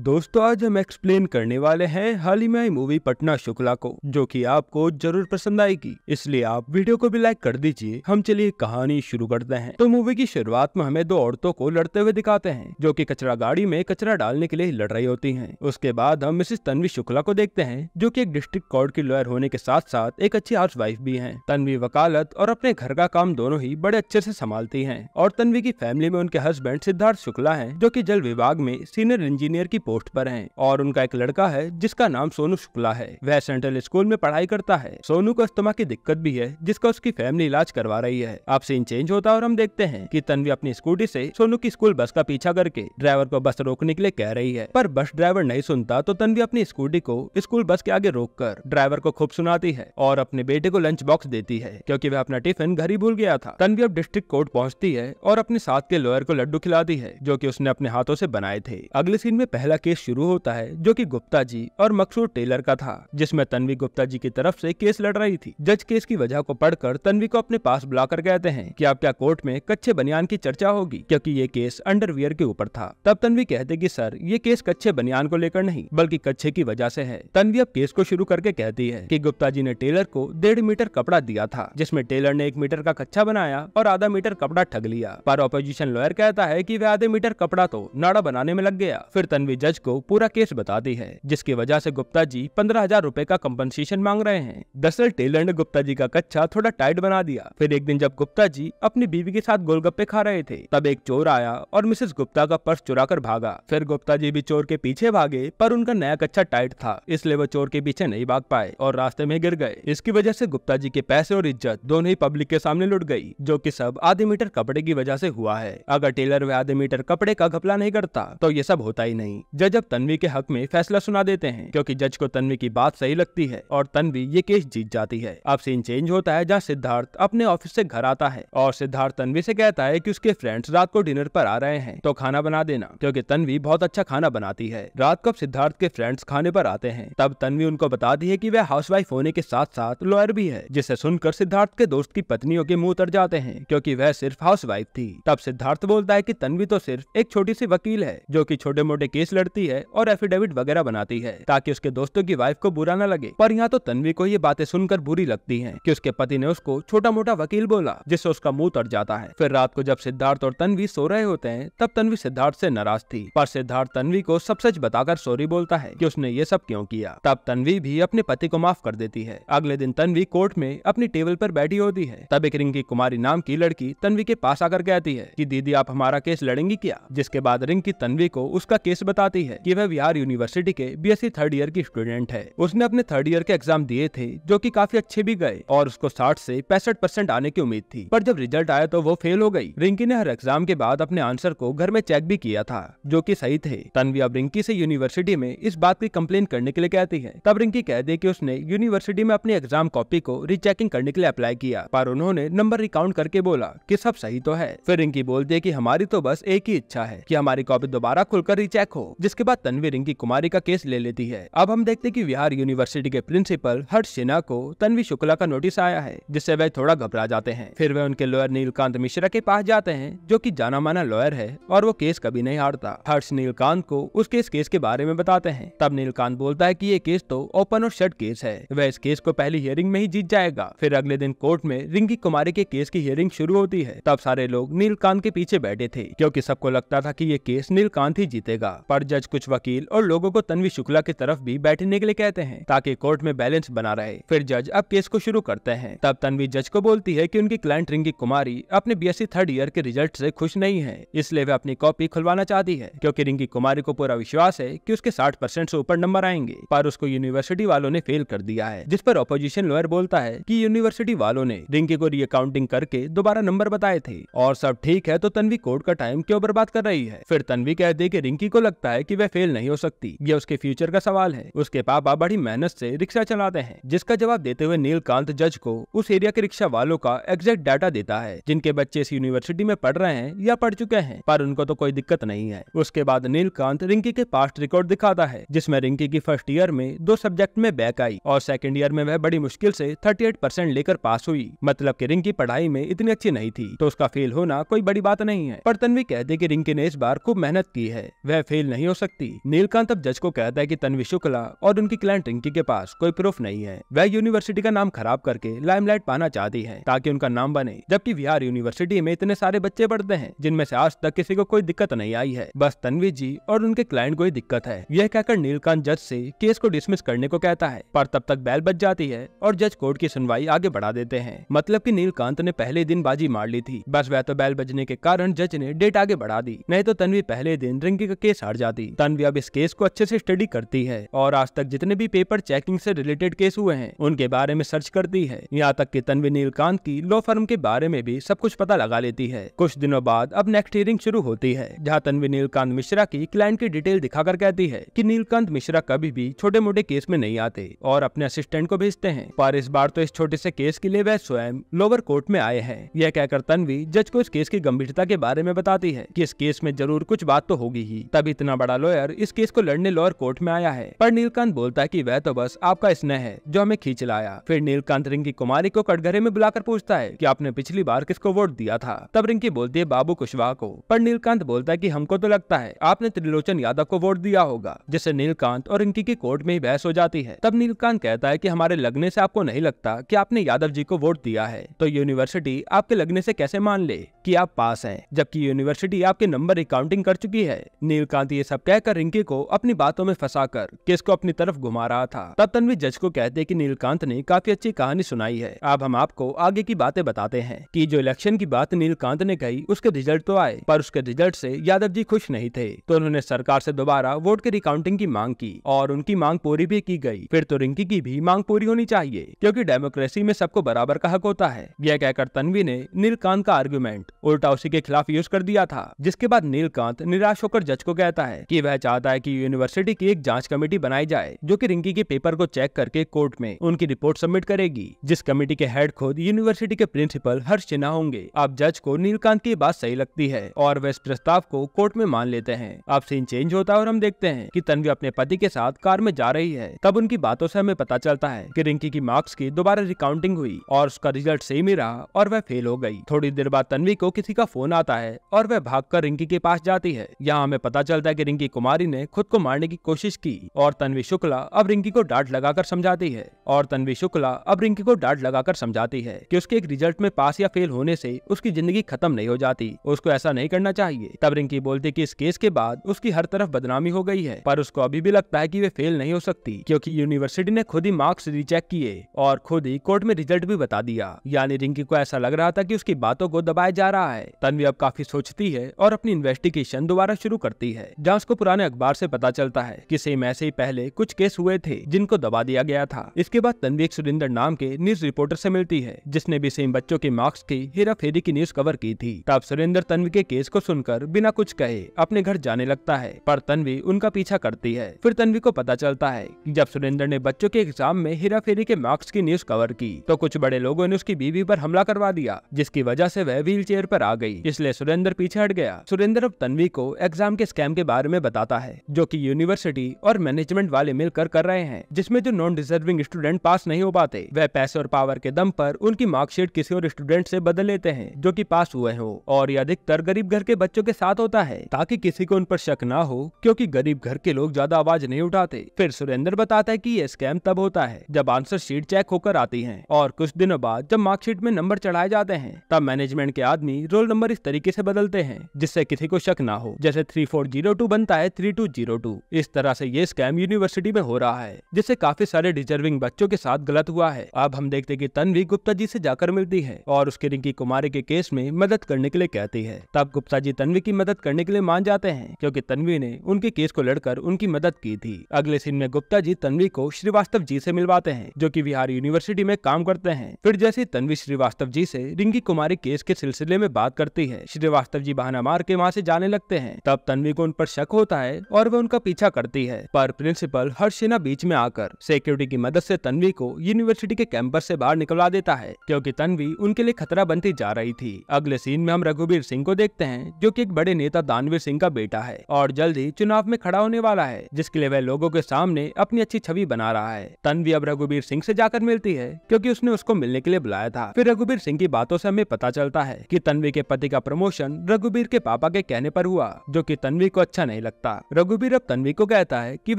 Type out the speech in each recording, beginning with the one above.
दोस्तों आज हम एक्सप्लेन करने वाले हैं हाल ही में आई मूवी पटना शुक्ला को जो कि आपको जरूर पसंद आएगी इसलिए आप वीडियो को भी लाइक कर दीजिए हम चलिए कहानी शुरू करते हैं तो मूवी की शुरुआत में हमें दो औरतों को लड़ते हुए दिखाते हैं जो कि कचरा गाड़ी में कचरा डालने के लिए लड़ रही होती है उसके बाद हम मिसेस तन्वी शुक्ला को देखते हैं जो की एक डिस्ट्रिक्ट कोर्ट की लॉयर होने के साथ साथ एक अच्छी हाउस वाइफ भी है तनवी वकालत और अपने घर का काम दोनों ही बड़े अच्छे ऐसी संभालती है और तन्वी की फैमिली में उनके हस्बैंड सिद्धार्थ शुक्ला है जो की जल विभाग में सीनियर इंजीनियर की पोस्ट पर हैं और उनका एक लड़का है जिसका नाम सोनू शुक्ला है वह सेंट्रल स्कूल में पढ़ाई करता है सोनू को अस्थमा की दिक्कत भी है जिसका उसकी फैमिली इलाज करवा रही है आप सीन चेंज होता है और हम देखते हैं की तनवी अपनी स्कूटी ऐसी सोनू की स्कूल बस का पीछा करके ड्राइवर को बस रोकने के लिए कह रही है पर बस ड्राइवर नहीं सुनता तो तन्वी अपनी स्कूटी को स्कूल बस के आगे रोक ड्राइवर को खूब सुनाती है और अपने बेटे को लंच बॉक्स देती है क्योंकि वह अपना टिफिन घर ही भूल गया था तनवी अब डिस्ट्रिक्ट कोर्ट पहुंचती है और अपने साथ के लॉयर को लड्डू खिलाती है जो कि उसने अपने हाथों से बनाए थे अगले सीन में पहला पहला केस शुरू होता है जो कि गुप्ता जी और मकसूर टेलर का था जिसमें तन्वी गुप्ता जी की तरफ से केस लड़ रही थी जज केस की वजह को पढ़कर तनवी को अपने पास बुलाकर कहते हैं कि आप क्या कोर्ट में कच्चे बनियान की चर्चा होगी क्योंकि ये केस अंडरवियर के ऊपर था तब तनवी कहते की सर ये केस कच्चे बनियान को लेकर नहीं बल्कि कच्चे की वजह ऐसी है तन्वी अब केस को शुरू करके कहती है की गुप्ता जी ने टेलर को डेढ़ मीटर कपड़ा दिया था जिसमे टेलर ने एक मीटर का कच्चा बनाया और आधा मीटर कपड़ा ठग लिया पर ऑपोजिशन लॉयर कहता है की वह आधे मीटर कपड़ा तो नाड़ा बनाने में लग गया फिर तनवी जज को पूरा केस बता दी है जिसकी वजह से गुप्ता जी पंद्रह हजार रूपए का कम्पनसेशन मांग रहे हैं दरअसल टेलर ने गुप्ता जी का कच्चा थोड़ा टाइट बना दिया फिर एक दिन जब गुप्ता जी अपनी बीवी के साथ गोलगप्पे खा रहे थे तब एक चोर आया और मिसेस गुप्ता का पर्स चुरा कर भागा फिर गुप्ता जी भी चोर के पीछे भागे पर उनका नया कच्चा टाइट था इसलिए वो चोर के पीछे नहीं भाग पाए और रास्ते में गिर गए इसकी वजह से गुप्ता जी के पैसे और इज्जत दोनों ही पब्लिक के सामने लुट गई जो कि सब आधे मीटर कपड़े की वजह से हुआ है अगर टेलर वे आधे मीटर कपड़े का घपला नहीं करता तो ये सब होता ही नहीं जज अब तन्वी के हक में फैसला सुना देते हैं क्योंकि जज को तन्वी की बात सही लगती है और तन्वी ये केस जीत जाती है अब सीन चेंज होता है जहाँ सिद्धार्थ अपने ऑफिस से घर आता है और सिद्धार्थ तन्वी से कहता है कि उसके फ्रेंड्स रात को डिनर पर आ रहे हैं तो खाना बना देना क्योंकि तन्वी बहुत अच्छा खाना बनाती है रात को सिद्धार्थ के फ्रेंड्स खाने पर आते हैं तब तनवी उनको बताती है की वह हाउस होने के साथ साथ लॉयर भी है जिसे सुनकर सिद्धार्थ के दोस्त की पत्नियों के मुंह उतर जाते हैं क्योंकि वह सिर्फ हाउसवाइफ थी तब सिद्धार्थ बोलता है की तनवी तो सिर्फ एक छोटी सी वकील है जो की छोटे मोटे केस लड़ती है और एफिडेविट वगैरह बनाती है ताकि उसके दोस्तों की वाइफ को बुरा न लगे पर यहाँ तो तन्वी को ये बातें सुनकर बुरी लगती है की उसके पति ने उसको छोटा मोटा वकील बोला जिससे उसका मुंह तट जाता है फिर रात को जब सिद्धार्थ और तनवी सो रहे होते हैं तब तनवी सिद्धार्थ से नाराज थी पर सिद्धार्थ तनवी को सब सच बताकर सॉरी बोलता है कि उसने ये सब क्यों किया तब तनवी भी अपने पति को माफ कर देती है अगले दिन तनवी कोर्ट में अपनी टेबल पर बैठी होती है तब एक रिंकी कुमारी नाम की लड़की तनवी के पास आकर कहती है कि दीदी आप हमारा केस लड़ेंगी क्या जिसके बाद रिंकी तन्वी को उसका केस बता बताती है कि वह बिहार यूनिवर्सिटी के बीएससी थर्ड ईयर की स्टूडेंट है उसने अपने थर्ड ईयर के एग्जाम दिए थे जो की काफी अच्छे भी गए और उसको साठ ऐसी पैंसठ परसेंट आने की उम्मीद थी पर जब रिजल्ट आया तो वो फेल हो गई रिंकी ने हर एग्जाम के बाद अपने आंसर को घर में चेक भी किया था जो की सही थे तनवी अब रिंकी से यूनिवर्सिटी में इस बात की कम्प्लेन करने के लिए कहती है तब रिंकी कह दे की उसने यूनिवर्सिटी में अपनी एग्जाम कॉपी को रिचेकिंग करने के लिए अप्लाई किया पर उन्होंने नंबर रिकाउंट करके बोला की सब सही तो है फिर रिंकी बोलते की हमारी तो बस एक ही इच्छा है की हमारी कॉपी दोबारा खुलकर रिचेक हो जिसके बाद तन्वी रिंकी कुमारी का केस ले लेती है अब हम देखते की बिहार यूनिवर्सिटी के प्रिंसिपल हर्ष सिन्हा को तनवी शुक्ला का नोटिस आया है जिससे वह थोड़ा घबरा जाते हैं फिर वह उनके लॉयर नीलकांत मिश्रा के पास जाते हैं जो की जाना माना लॉयर है और वो केस कभी नहीं हारता हर्ष नीलकांत को उसके इस केस के बारे में बताते हैं तब नीलकांत बोलता है की ये केस तो ओपन और शट केस है वह इस केस को पहली हियरिंग में ही जीत जाएगा फिर अगले दिन कोर्ट में रिंकी कुमारी के केस की हियरिंग शुरू होती है तब सारे लोग नीलकांत के पीछे बैठे थे क्योंकि सबको लगता था कि ये केस नीलकांत ही जीतेगा पर सरकार जज कुछ वकील और लोगों को तन्वी शुक्ला की तरफ भी बैठने के लिए कहते हैं ताकि कोर्ट में बैलेंस बना रहे फिर जज अब केस को शुरू करते हैं तब तनवी जज को बोलती है की उनकी क्लाइंट रिंकी कुमारी अपने बी थर्ड ईयर के रिजल्ट ऐसी खुश नहीं है इसलिए वे अपनी कॉपी खुलवाना चाहती है क्यूँकी रिंकी कुमारी को पूरा विश्वास है की उसके साठ परसेंट ऊपर नंबर आएंगे पर उसको यूनिवर्सिटी वालों ने फेल कर दिया है जिस पर अपोजिशन लॉयर बोलता है कि यूनिवर्सिटी वालों ने रिंकी को रिकाउंटिंग करके दोबारा नंबर बताए थे और सब ठीक है तो तनवी कोर्ट का टाइम क्यों बर्बाद कर रही है फिर तनवी कहती है की रिंकी को लगता है है कि वह फेल नहीं हो सकती यह उसके फ्यूचर का सवाल है उसके पापा बड़ी मेहनत से रिक्शा चलाते हैं जिसका जवाब देते हुए नीलकांत जज को उस एरिया के रिक्शा वालों का एग्जैक्ट डाटा देता है जिनके बच्चे इस यूनिवर्सिटी में पढ़ रहे हैं या पढ़ चुके हैं पर उनको तो कोई दिक्कत नहीं है उसके बाद नीलकांत रिंकी के पास्ट रिकॉर्ड दिखाता है जिसमे रिंकी की फर्स्ट ईयर में दो सब्जेक्ट में बैक आई और सेकेंड ईयर में वह बड़ी मुश्किल से 38 परसेंट लेकर पास हुई मतलब की रिंकी पढ़ाई में इतनी अच्छी नहीं थी तो उसका फेल होना कोई बड़ी बात नहीं है पर तनवी कहते की रिंकी ने इस बार खूब मेहनत की है वह फेल नहीं नहीं हो सकती नीलकांत अब जज को कहता है कि तनवी शुक्ला और उनकी क्लाइंट रिंकी के पास कोई प्रूफ नहीं है वह यूनिवर्सिटी का नाम खराब करके लाइमलाइट पाना चाहती है ताकि उनका नाम बने जबकि बिहार यूनिवर्सिटी में इतने सारे बच्चे पढ़ते हैं जिनमें से आज तक किसी को कोई दिक्कत नहीं आई है बस तनवी जी और उनके क्लाइंट को ही दिक्कत है यह कहकर नीलकांत जज से केस को डिसमिस करने को कहता है पर तब तक बैल बच जाती है और जज कोर्ट की सुनवाई आगे बढ़ा देते हैं मतलब की नीलकांत ने पहले दिन बाजी मार ली थी बस वह तो बैल बजने के कारण जज ने डेट आगे बढ़ा दी नहीं तो तनवी पहले दिन रिंकी का केस हार जाती दी तनवी अब इस केस को अच्छे से स्टडी करती है और आज तक जितने भी पेपर चेकिंग से रिलेटेड केस हुए हैं उनके बारे में सर्च करती है यहाँ तक कि तनवी नीलकांत की लॉ फर्म के बारे में भी सब कुछ पता लगा लेती है कुछ दिनों बाद अब नेक्स्ट हियरिंग शुरू होती है जहाँ तनवी नीलकांत मिश्रा की क्लाइंट की डिटेल दिखाकर कहती है की नीलकांत मिश्रा कभी भी छोटे मोटे केस में नहीं आते और अपने असिस्टेंट को भेजते हैं पर इस बार तो इस छोटे से केस के लिए वह स्वयं लोअर कोर्ट में आए हैं यह कहकर तनवी जज को इस केस की गंभीरता के बारे में बताती है कि इस केस में जरूर कुछ बात तो होगी ही तब इतना बड़ा लॉयर इस केस को लड़ने लोअर कोर्ट में आया है पर नीलकांत बोलता है की वह तो बस आपका स्नेह है जो हमें खींच लाया फिर नीलकांत रिंकी कुमारी को कटघरे में बुलाकर पूछता है की आपने पिछली बार किसको वोट दिया था तब रिंकी बोलती है बाबू कुशवाहा को पर नीलकंत बोलता है की हमको तो लगता है आपने त्रिलोचन यादव को वोट दिया होगा जिससे नीलकांत और रिंकी की कोर्ट में ही बहस हो जाती है तब नीलकांत कहता है की हमारे लगने से आपको नहीं लगता की आपने यादव जी को वोट दिया है तो यूनिवर्सिटी आपके लगने से कैसे मान ले कि आप पास हैं जबकि यूनिवर्सिटी आपके नंबर अकाउंटिंग कर चुकी है नीलकांत ये ये सब कहकर रिंकी को अपनी बातों में फंसा कर केस को अपनी तरफ घुमा रहा था तब तनवी जज को कहते कि नीलकांत ने काफी अच्छी कहानी सुनाई है अब हम आपको आगे की बातें बताते हैं कि जो इलेक्शन की बात नीलकांत ने कही उसके रिजल्ट तो आए पर उसके रिजल्ट से यादव जी खुश नहीं थे तो उन्होंने सरकार से दोबारा वोट के रिकाउंटिंग की मांग की और उनकी मांग पूरी भी की गई फिर तो रिंकी की भी मांग पूरी होनी चाहिए क्योंकि डेमोक्रेसी में सबको बराबर का हक होता है यह कहकर तनवी ने नीलकांत का आर्ग्यूमेंट उल्टा उसी के खिलाफ यूज कर दिया था जिसके बाद नीलकांत निराश होकर जज को कहता है है कि वह चाहता है कि यूनिवर्सिटी की एक जांच कमेटी बनाई जाए जो कि रिंकी के पेपर को चेक करके कोर्ट में उनकी रिपोर्ट सबमिट करेगी जिस कमेटी के हेड खुद यूनिवर्सिटी के प्रिंसिपल हर्ष सिन्हा होंगे अब जज को नीलकांत की बात सही लगती है और वह इस प्रस्ताव को कोर्ट में मान लेते हैं अब सीन चेंज होता है और हम देखते हैं की तनवी अपने पति के साथ कार में जा रही है तब उनकी बातों ऐसी हमें पता चलता है की रिंकी की मार्क्स की दोबारा रिकाउंटिंग हुई और उसका रिजल्ट सेम ही रहा और वह फेल हो गयी थोड़ी देर बाद तनवी को किसी का फोन आता है और वह भाग रिंकी के पास जाती है यहाँ हमें पता चलता है कि रिंकी कुमारी ने खुद को मारने की कोशिश की और तनवी शुक्ला अब रिंकी को डांट लगाकर समझाती है और तनवी शुक्ला अब रिंकी को डांट लगाकर समझाती है कि उसके एक रिजल्ट में पास या फेल होने से उसकी जिंदगी खत्म नहीं हो जाती उसको ऐसा नहीं करना चाहिए तब रिंकी बोलती की इस केस के बाद उसकी हर तरफ बदनामी हो गई है पर उसको अभी भी लगता है की वे फेल नहीं हो सकती क्यूँकी यूनिवर्सिटी ने खुद ही मार्क्स रिचेक किए और खुद ही कोर्ट में रिजल्ट भी बता दिया यानी रिंकी को ऐसा लग रहा था की उसकी बातों को दबाया जा रहा है तनवी अब काफी सोचती है और अपनी इन्वेस्टिगेशन दोबारा शुरू करती है जहाँ उसको पुराने अखबार से पता चलता है कि सेम ऐसे ही पहले कुछ केस हुए थे जिनको दबा दिया गया था इसके बाद तनवीर सुरेंद्र नाम के न्यूज रिपोर्टर से मिलती है जिसने भी सेम बच्चों के मार्क्स की हेरा फेरी की न्यूज कवर की थी तब सुरेंद्र तनवी के केस को सुनकर बिना कुछ कहे अपने घर जाने लगता है पर तन्वी उनका पीछा करती है फिर तन्वी को पता चलता है कि जब सुरेंद्र ने बच्चों के एग्जाम में हेरा फेरी के मार्क्स की न्यूज कवर की तो कुछ बड़े लोगों ने उसकी बीवी पर हमला करवा दिया जिसकी वजह से वह व्हील चेयर पर आ गई इसलिए सुरेंद्र पीछे हट गया सुरेंद्र अब तनवी को एग्जाम के स्कैम के बारे बारे में बताता है जो कि यूनिवर्सिटी और मैनेजमेंट वाले मिलकर कर रहे हैं जिसमें जो नॉन डिजर्विंग स्टूडेंट पास नहीं हो पाते वह पैसे और पावर के दम पर उनकी मार्कशीट किसी और स्टूडेंट से बदल लेते हैं जो कि पास हुए हो और ये अधिकतर गरीब घर के बच्चों के साथ होता है ताकि किसी को उन पर शक न हो क्यूँकी गरीब घर के लोग ज्यादा आवाज नहीं उठाते फिर सुरेंद्र बताता है की ये स्कैम तब होता है जब आंसर शीट चेक होकर आती है और कुछ दिनों बाद जब मार्कशीट में नंबर चढ़ाए जाते हैं तब मैनेजमेंट के आदमी रोल नंबर इस तरीके से बदलते हैं जिससे किसी को शक ना हो जैसे थ्री फोर जीरो टू बनता है थ्री टू जीरो टू इस तरह से ये स्कैम यूनिवर्सिटी में हो रहा है जिससे काफी सारे डिजर्विंग बच्चों के साथ गलत हुआ है अब हम देखते की तनवी गुप्ता जी से जाकर मिलती है और उसके रिंकी कुमारी के केस में मदद करने के लिए कहती है तब गुप्ता जी तन्वी की मदद करने के लिए मान जाते हैं क्योंकि तन्वी ने उनके केस को लड़कर उनकी मदद की थी अगले सीन में गुप्ता जी तन्वी को श्रीवास्तव जी से मिलवाते हैं जो की बिहार यूनिवर्सिटी में काम करते हैं फिर जैसे तनवी श्रीवास्तव जी से रिंकी कुमारी केस के सिलसिले में बात करती है श्रीवास्तव जी बहाना मार के वहाँ से जाने लगते हैं तब तनवी को उन पर शक होता है और वह उनका पीछा करती है पर प्रिंसिपल हर्षिना बीच में आकर सिक्योरिटी की मदद से तन्वी को यूनिवर्सिटी के कैंपस से बाहर निकलवा देता है क्योंकि तन्वी उनके लिए खतरा बनती जा रही थी अगले सीन में हम रघुवीर सिंह को देखते हैं जो की एक बड़े नेता दानवीर सिंह का बेटा है और जल्द ही चुनाव में खड़ा होने वाला है जिसके लिए वह लोगो के सामने अपनी अच्छी छवि बना रहा है तन्वी अब रघुबीर सिंह ऐसी जाकर मिलती है क्यूँकी उसने उसको मिलने के लिए बुलाया था फिर रघुबीर सिंह की बातों ऐसी हमें पता चलता है की तन्वी के पति का प्रमोशन रघुबीर के पापा के कहने पर हुआ जो कि तन्वी को अच्छा नहीं लगता रघुबीर अब तनवी को कहता है कि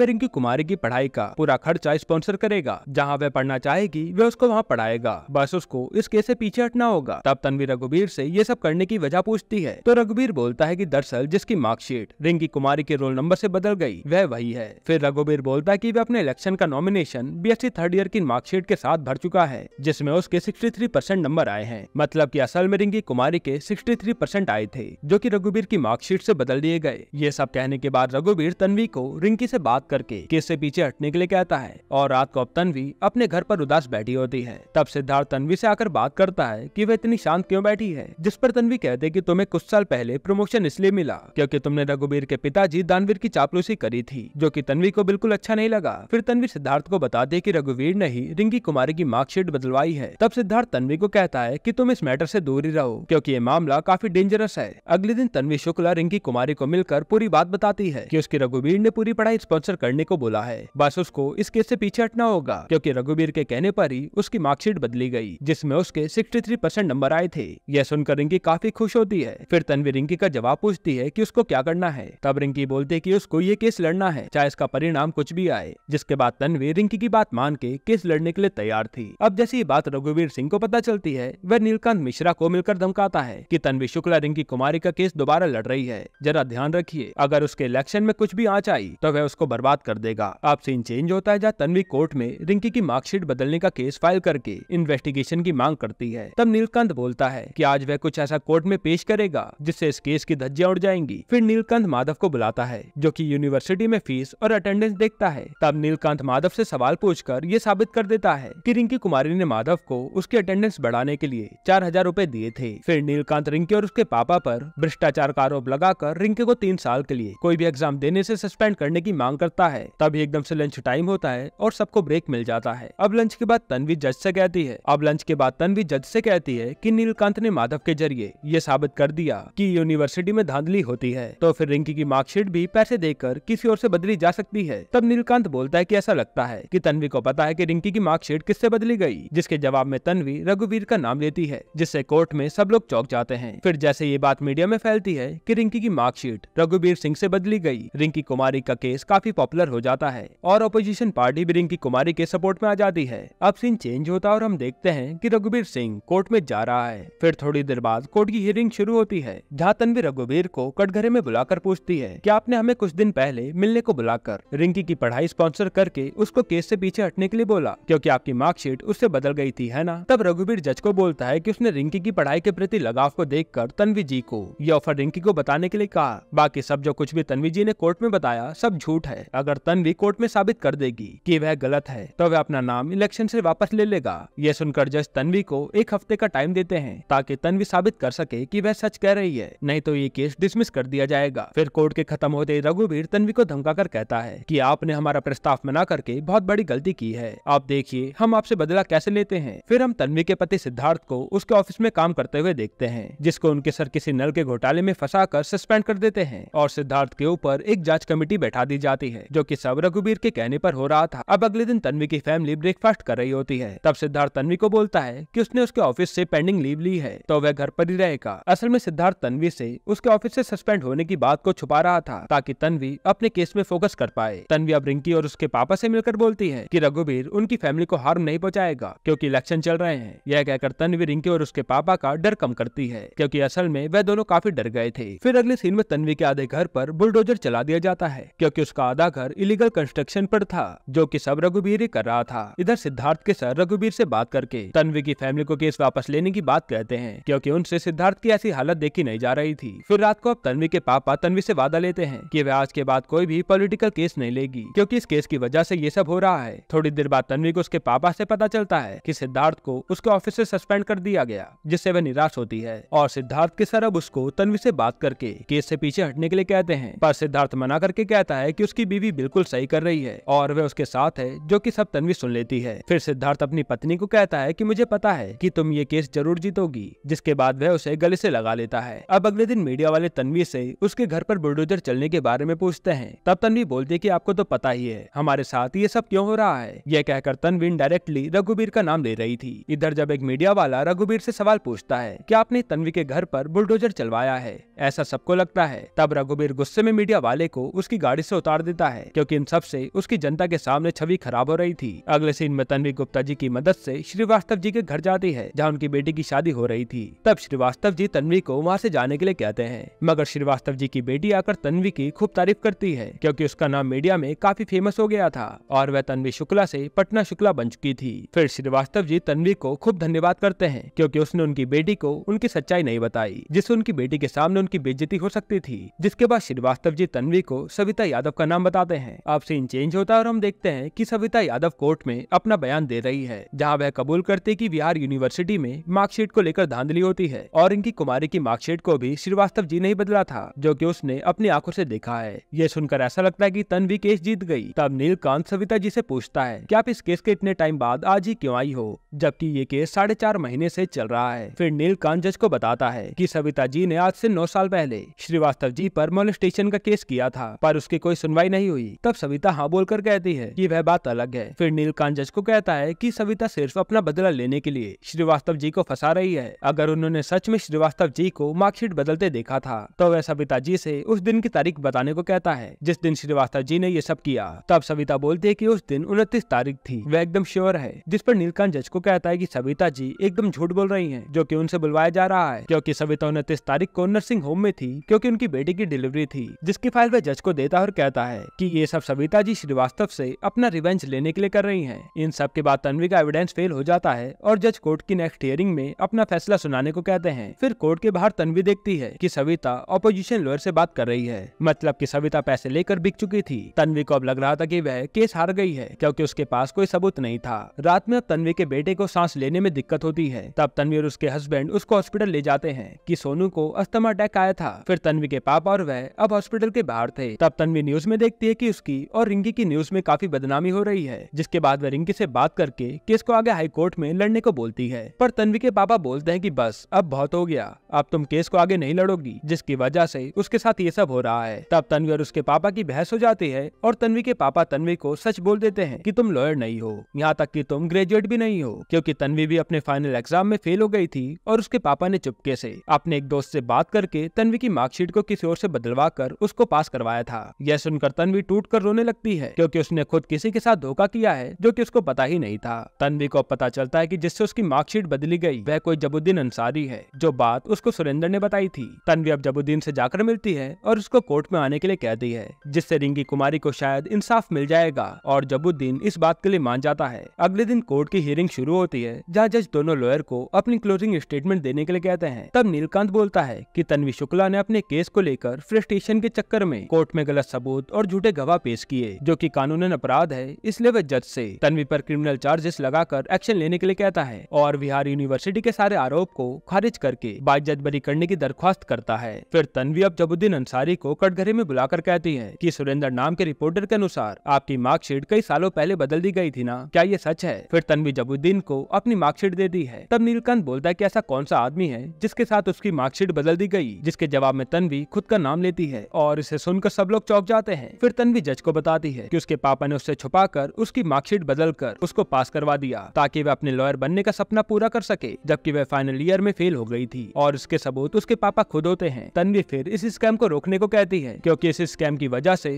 वह रिंकी कुमारी की पढ़ाई का पूरा खर्चा स्पॉन्सर करेगा जहाँ वह पढ़ना चाहेगी वह उसको वहाँ पढ़ाएगा बस उसको इस केस ऐसी पीछे हटना होगा तब तनवी रघुबीर ऐसी ये सब करने की वजह पूछती है तो रघुबीर बोलता है की दरअसल जिसकी मार्कशीट रिंकी कुमारी के रोल नंबर ऐसी बदल गयी वह वही है फिर रघुबीर बोलता है की वह अपने इलेक्शन का नॉमिनेशन बी थर्ड ईयर की मार्कशीट के साथ भर चुका है जिसमे उसके सिक्सटी परसेंट नंबर आए हैं मतलब की असल में रिंकी कुमारी के सिक्सटी परसेंट आए थे जो कि रघुबीर की मार्कशीट से बदल दिए गए ये सब कहने के बाद रघुवीर तनवी को रिंकी से बात करके केस से पीछे हटने के लिए कहता है और रात को अब तनवी अपने घर पर उदास बैठी होती है तब सिद्धार्थ तनवी से आकर बात करता है कि वह इतनी शांत क्यों बैठी है जिस पर तन्वी कहते कि तुम्हें कुछ साल पहले प्रमोशन इसलिए मिला क्योंकि तुमने रघुवीर के पिताजी दानवीर की चापलूसी करी थी जो की तनवी को बिल्कुल अच्छा नहीं लगा फिर तन्वी सिद्धार्थ को बताते की रघुवीर ने ही रिंकी कुमारी की मार्कशीट बदलवाई है तब सिद्धार्थ तन्वी को कहता है की तुम इस मैटर ऐसी दूर ही रहो क्यूँकी ये मामला काफी डेंजरस है अगले दिन तन्वी शुक्ला रिंकी कुमारी को मिलकर पूरी बात बात बताती है कि उसकी रघुवीर ने पूरी पढ़ाई स्पॉन्सर करने को बोला है बस उसको इस केस से पीछे हटना होगा क्योंकि रघुवीर के कहने पर ही उसकी मार्कशीट बदली गई जिसमें उसके 63 परसेंट नंबर आए थे यह सुनकर रिंकी काफी खुश होती है फिर तनवी रिंकी का जवाब पूछती है की उसको क्या करना है तब रिंकी बोलते की उसको ये केस लड़ना है चाहे इसका परिणाम कुछ भी आए जिसके बाद तनवी रिंकी की बात मान के केस लड़ने के लिए तैयार थी अब जैसी ये बात रघुवीर सिंह को पता चलती है वह नीलकांत मिश्रा को मिलकर धमकाता है की तनवी शुक्ला रिंकी कुमारी का केस दोबारा लड़ रही है जरा ध्यान रखिए अगर अगर उसके इलेक्शन में कुछ भी आ जाए तो वह उसको बर्बाद कर देगा अब सीन चेंज होता है जहाँ तनवी कोर्ट में रिंकी की मार्कशीट बदलने का केस फाइल करके इन्वेस्टिगेशन की मांग करती है तब नीलकंत बोलता है की आज वह कुछ ऐसा कोर्ट में पेश करेगा जिससे इस केस की धज्जिया उड़ जाएंगी फिर नीलकंत माधव को बुलाता है जो की यूनिवर्सिटी में फीस और अटेंडेंस देखता है तब नीलकांत माधव ऐसी सवाल पूछ ये साबित कर देता है की रिंकी कुमारी ने माधव को उसकी अटेंडेंस बढ़ाने के लिए चार हजार रूपए दिए थे फिर नीलकांत रिंकी और उसके पापा पर भ्रष्टाचार का आरोप लगाकर रिंकी को तीन साल के लिए लिए कोई भी एग्जाम देने से सस्पेंड करने की मांग करता है तभी एकदम से लंच टाइम होता है और सबको ब्रेक मिल जाता है अब लंच के बाद तनवी जज से कहती है अब लंच के बाद तनवी जज से कहती है कि नीलकांत ने माधव के जरिए ये साबित कर दिया कि यूनिवर्सिटी में धांधली होती है तो फिर रिंकी की मार्कशीट भी पैसे देकर किसी और से बदली जा सकती है तब नीलकांत बोलता है की ऐसा लगता है की तनवी को पता है की रिंकी की मार्कशीट किससे बदली गयी जिसके जवाब में तन्वी रघुवीर का नाम लेती है जिससे कोर्ट में सब लोग चौक जाते हैं फिर जैसे ये बात मीडिया में फैलती है की रिंकी की मार्कशीट रघुवीर सिंह सिंह से बदली गई रिंकी कुमारी का केस काफी पॉपुलर हो जाता है और अपोजिशन पार्टी भी रिंकी कुमारी के सपोर्ट में आ जाती है अब सीन चेंज होता है और हम देखते हैं की रघुवीर सिंह कोर्ट में जा रहा है फिर थोड़ी देर बाद कोर्ट की हियरिंग शुरू होती है जहाँ तनवीर रघुवीर को कटघरे में बुलाकर पूछती है की आपने हमें कुछ दिन पहले मिलने को बुलाकर रिंकी की पढ़ाई स्पॉन्सर करके उसको केस ऐसी पीछे हटने के लिए बोला क्यूँकी आपकी मार्कशीट उससे बदल गयी थी है ना तब रघुवीर जज को बोलता है की उसने रिंकी की पढ़ाई के प्रति लगाव को देख तन्वी जी को ये ऑफर रिंकी को बताने के लिए कहा बाकी सब जो कुछ भी तन्वी जी ने कोर्ट में बताया सब झूठ है अगर तनवी कोर्ट में साबित कर देगी कि वह गलत है तो वह अपना नाम इलेक्शन से वापस ले लेगा ये सुनकर जज तनवी को एक हफ्ते का टाइम देते हैं ताकि तनवी साबित कर सके कि वह सच कह रही है नहीं तो ये केस डिसमिस कर दिया जाएगा फिर कोर्ट के खत्म होते रघुवीर तनवी को धमका कर कहता है की आपने हमारा प्रस्ताव मना करके बहुत बड़ी गलती की है आप देखिए हम आपसे बदला कैसे लेते हैं फिर हम तनवी के पति सिद्धार्थ को उसके ऑफिस में काम करते हुए देखते हैं जिसको उनके सर किसी नल के घोटाले में फंसा कर सस्पेंड कर देते हैं और सिद्धार्थ सिद्धार्थ के ऊपर एक जांच कमेटी बैठा दी जाती है जो कि सब रघुबीर के कहने पर हो रहा था अब अगले दिन तन्वी की फैमिली ब्रेकफास्ट कर रही होती है तब सिद्धार्थ तन्वी को बोलता है कि उसने उसके ऑफिस से पेंडिंग लीव ली है तो वह घर पर ही रहेगा असल में सिद्धार्थ तन्वी से उसके ऑफिस से सस्पेंड होने की बात को छुपा रहा था ताकि तन्वी अपने केस में फोकस कर पाए तन्वी अब रिंकी और उसके पापा से मिलकर बोलती है कि रघुबीर उनकी फैमिली को हार्म नहीं पहुंचाएगा क्योंकि इलेक्शन चल रहे हैं यह कहकर तन्वी रिंकी और उसके पापा का डर कम करती है क्योंकि असल में वह दोनों काफी डर गए थे फिर अगले सीन में तन्वी के आधे घर पर पर बुलडोजर चला दिया जाता है क्योंकि उसका आधा घर इलीगल कंस्ट्रक्शन पर था जो कि सब रघुबीर ही कर रहा था इधर सिद्धार्थ के सर रघुबीर से बात करके तन्वी की फैमिली को केस वापस लेने की बात कहते हैं क्योंकि उनसे सिद्धार्थ की ऐसी हालत देखी नहीं जा रही थी फिर रात को अब तनवी के पापा तनवी से वादा लेते हैं कि वह आज के बाद कोई भी पॉलिटिकल केस नहीं लेगी क्योंकि इस केस की वजह से ये सब हो रहा है थोड़ी देर बाद तन्वी को उसके पापा से पता चलता है कि सिद्धार्थ को उसके ऑफिस से सस्पेंड कर दिया गया जिससे वह निराश होती है और सिद्धार्थ के सर अब उसको तनवी से बात करके केस से पीछे हटने के लिए कहते कहते हैं पर सिद्धार्थ मना करके कहता है की उसकी बीवी बिल्कुल सही कर रही है और वह उसके साथ है जो की सब तनवी सुन लेती है फिर सिद्धार्थ अपनी पत्नी को कहता है की मुझे पता है की तुम ये केस जरूर जीतोगी जिसके बाद वह उसे गले से लगा लेता है अब अगले दिन मीडिया वाले तनवी से उसके घर पर बुलडोजर चलने के बारे में पूछते हैं तब तनवी बोलती है की आपको तो पता ही है हमारे साथ ये सब क्यों हो रहा है यह कहकर तनवी डायरेक्टली रघुबीर का नाम ले रही थी इधर जब एक मीडिया वाला रघुबीर से सवाल पूछता है की आपने तनवी के घर पर बुलडोजर चलवाया है ऐसा सबको लगता है तब रघुबीर फिर गुस्से में मीडिया वाले को उसकी गाड़ी से उतार देता है क्योंकि इन सब से उसकी जनता के सामने छवि खराब हो रही थी अगले सीन में तनवी गुप्ता जी की मदद से श्रीवास्तव जी के घर जाती है जहाँ उनकी बेटी की शादी हो रही थी तब श्रीवास्तव जी तन्वी को वहाँ से जाने के लिए कहते हैं मगर श्रीवास्तव जी की बेटी आकर तन्वी की खूब तारीफ करती है क्यूँकी उसका नाम मीडिया में काफी फेमस हो गया था और वह तन्वी शुक्ला ऐसी पटना शुक्ला बन चुकी थी फिर श्रीवास्तव जी तन्वी को खूब धन्यवाद करते हैं क्योंकि उसने उनकी बेटी को उनकी सच्चाई नहीं बताई जिससे उनकी बेटी के सामने उनकी बेजती हो सकती थी जिसके बाद श्रीवास्तव जी तन्वी को सविता यादव का नाम बताते हैं अब सीन चेंज होता है और हम देखते हैं कि सविता यादव कोर्ट में अपना बयान दे रही है जहां वह कबूल करते कि बिहार यूनिवर्सिटी में मार्कशीट को लेकर धांधली होती है और इनकी कुमारी की मार्कशीट को भी श्रीवास्तव जी ने ही बदला था जो की उसने अपनी आंखों ऐसी देखा है ये सुनकर ऐसा लगता है की तन्वी केस जीत गयी तब नीलकांत सविता जी ऐसी पूछता है की आप इस केस के इतने टाइम बाद आज ही क्यों आई हो जबकि ये केस साढ़े चार महीने ऐसी चल रहा है फिर नीलकांत जज को बताता है की सविता जी ने आज ऐसी नौ साल पहले श्रीवास्तव जी पर मोल स्टेशन का केस किया था पर उसकी कोई सुनवाई नहीं हुई तब सविता हाँ बोलकर कहती है की वह बात अलग है फिर नीलकांत जज को कहता है की सविता सिर्फ अपना बदला लेने के लिए श्रीवास्तव जी को फंसा रही है अगर उन्होंने सच में श्रीवास्तव जी को मार्कशीट बदलते देखा था तो वह सविता जी से उस दिन की तारीख बताने को कहता है जिस दिन श्रीवास्तव जी ने ये सब किया तब सविता बोलती है की उस दिन उनतीस तारीख थी वह एकदम श्योर है जिस पर नीलकांत जज को कहता है की सविता जी एकदम झूठ बोल रही है जो की उनसे बुलवाया जा रहा है क्योंकि सविता उनतीस तारीख को नर्सिंग होम में थी क्योंकि उनकी बेटी की डिलीवरी हुई थी जिसकी फाइल वह जज को देता है और कहता है कि ये सब सविता जी श्रीवास्तव से अपना रिवेंज लेने के लिए कर रही हैं। इन सब के बाद तनवी का एविडेंस फेल हो जाता है और जज कोर्ट की नेक्स्ट हियरिंग में अपना फैसला सुनाने को कहते हैं फिर कोर्ट के बाहर तनवी देखती है की सविता अपोजिशन लॉयर ऐसी बात कर रही है मतलब की सविता पैसे लेकर बिक चुकी थी तनवी को अब लग रहा था की वह केस हार गई है क्यूँकी उसके पास कोई सबूत नहीं था रात में अब तनवी के बेटे को सांस लेने में दिक्कत होती है तब तनवी और उसके हस्बैंड उसको हॉस्पिटल ले जाते हैं कि सोनू को अस्थमा अटैक आया था फिर तनवी के पापा और वह अब हॉस्पिटल के बाहर थे तब तनवी न्यूज में देखती है की उसकी और रिंकी की न्यूज में काफी बदनामी हो रही है जिसके बाद वह रिंकी से बात करके केस को आगे हाईकोर्ट में लड़ने को बोलती है पर तन्वी के पापा बोलते हैं की बस अब बहुत हो गया अब तुम केस को आगे नहीं लड़ोगी जिसकी वजह से उसके साथ ये सब हो रहा है तब तनवी और उसके पापा की बहस हो जाती है और तनवी के पापा तन्वी को सच बोल देते हैं कि तुम लॉयर नहीं हो यहाँ तक कि तुम ग्रेजुएट भी नहीं हो क्यूँकी तन्वी भी अपने फाइनल एग्जाम में फेल हो गई थी और उसके पापा ने चुपके ऐसी अपने एक दोस्त ऐसी बात करके तनवी की मार्कशीट को किसी और ऐसी बदलवा करवाकर उसको पास करवाया था यह सुनकर तन्वी टूट कर रोने लगती है क्योंकि उसने खुद किसी के साथ धोखा किया है जो कि उसको पता ही नहीं था तन्वी को पता चलता है कि जिससे उसकी मार्कशीट बदली गई वह कोई जबुद्दीन अंसारी है जो बात उसको सुरेंद्र ने बताई थी तन्वी अब जबुद्दीन से जाकर मिलती है और उसको कोर्ट में आने के लिए कहती है जिससे रिंगी कुमारी को शायद इंसाफ मिल जाएगा और जबुद्दीन इस बात के लिए मान जाता है अगले दिन कोर्ट की हियरिंग शुरू होती है जहाँ जज दोनों लॉयर को अपनी क्लोजिंग स्टेटमेंट देने के लिए कहते हैं तब नीलकांत बोलता है की तनवी शुक्ला ने अपने केस को लेकर फ्रेस्ट एक्सपेक्टेशन के चक्कर में कोर्ट में गलत सबूत और झूठे गवाह पेश किए जो की कानूनन अपराध है इसलिए वह जज से तनवी पर क्रिमिनल चार्जेस लगाकर एक्शन लेने के लिए कहता है और बिहार यूनिवर्सिटी के सारे आरोप को खारिज करके बाइक बरी करने की दरख्वास्त करता है फिर तनवी अब जबुद्दीन अंसारी को कटघरे में बुलाकर कहती है की सुरेंद्र नाम के रिपोर्टर के अनुसार आपकी मार्कशीट कई सालों पहले बदल दी गयी थी ना क्या ये सच है फिर तनवी जबुद्दीन को अपनी मार्कशीट दे दी है तब नीलकंठ बोलता है की ऐसा कौन सा आदमी है जिसके साथ उसकी मार्कशीट बदल दी गयी जिसके जवाब में तनवी खुद का नाम लेती होती है और इसे सुनकर सब लोग चौक जाते हैं फिर तन्वी जज को बताती है कि उसके पापा ने उससे छुपा कर उसकी मार्कशीट बदल कर उसको पास करवा दिया ताकि वह अपने लॉयर बनने का सपना पूरा कर सके जबकि वह फाइनल ईयर में फेल हो गई थी और इसके सबूत उसके पापा खुद होते हैं तन्वी फिर इस स्कैम को रोकने को कहती है क्योंकि इस स्कैम की वजह से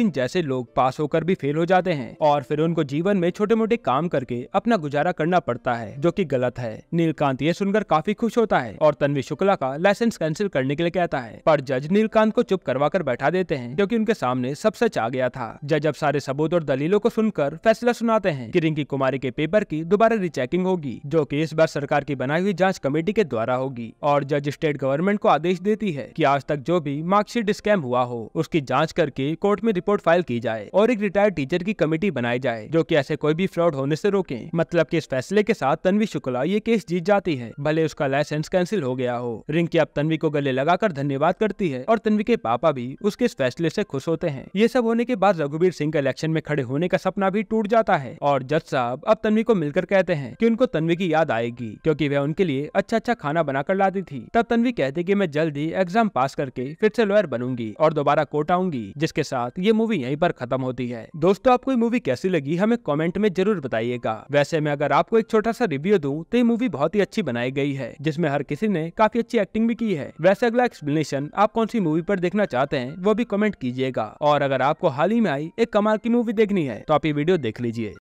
दिन जैसे लोग पास होकर भी फेल हो जाते हैं और फिर उनको जीवन में छोटे मोटे काम करके अपना गुजारा करना पड़ता है जो की गलत है नीलकांत ये सुनकर काफी खुश होता है और तन्वी शुक्ला का लाइसेंस कैंसिल करने के लिए कहता है पर जज नीलकांत को को चुप करवा कर बैठा देते हैं क्योंकि उनके सामने सब सच आ गया था जज अब सारे सबूत और दलीलों को सुनकर फैसला सुनाते हैं की रिंकी कुमारी के पेपर की दोबारा रिचेकिंग होगी जो की इस बार सरकार की बनाई हुई जाँच कमेटी के द्वारा होगी और जज स्टेट गवर्नमेंट को आदेश देती है की आज तक जो भी मार्कशीट स्कैम हुआ हो उसकी जाँच करके कोर्ट में रिपोर्ट फाइल की जाए और एक रिटायर्ड टीचर की कमेटी बनाई जाए जो की ऐसे कोई भी फ्रॉड होने ऐसी रोके मतलब की इस फैसले के साथ तनवी शुक्ला ये केस जीत जाती है भले उसका लाइसेंस कैंसिल हो गया हो रिंकी अब तनवी को गले लगाकर धन्यवाद करती है और तनवी के पापा भी उसके इस फैसले से खुश होते हैं ये सब होने के बाद रघुवीर सिंह का इलेक्शन में खड़े होने का सपना भी टूट जाता है और जज साहब अब तनवी को मिलकर कहते हैं कि उनको तनवी की याद आएगी क्योंकि वह उनके लिए अच्छा अच्छा खाना बनाकर लाती थी तब तनवी कहती की मैं जल्द ही एग्जाम पास करके फिर से लॉयर बनूंगी और दोबारा कोर्ट आऊंगी जिसके साथ ये मूवी यही आरोप खत्म होती है दोस्तों आपको मूवी कैसी लगी हमें कॉमेंट में जरूर बताइएगा वैसे मैं अगर आपको एक छोटा सा रिव्यू दूँ तो ये मूवी बहुत ही अच्छी बनाई गयी है जिसमे हर किसी ने काफी अच्छी एक्टिंग भी की है वैसे अगला एक्सप्लेनेशन आप कौन सी मूवी पर देखना चाहते हैं वो भी कमेंट कीजिएगा और अगर आपको हाल ही में आई एक कमाल की मूवी देखनी है तो आप ये वीडियो देख लीजिए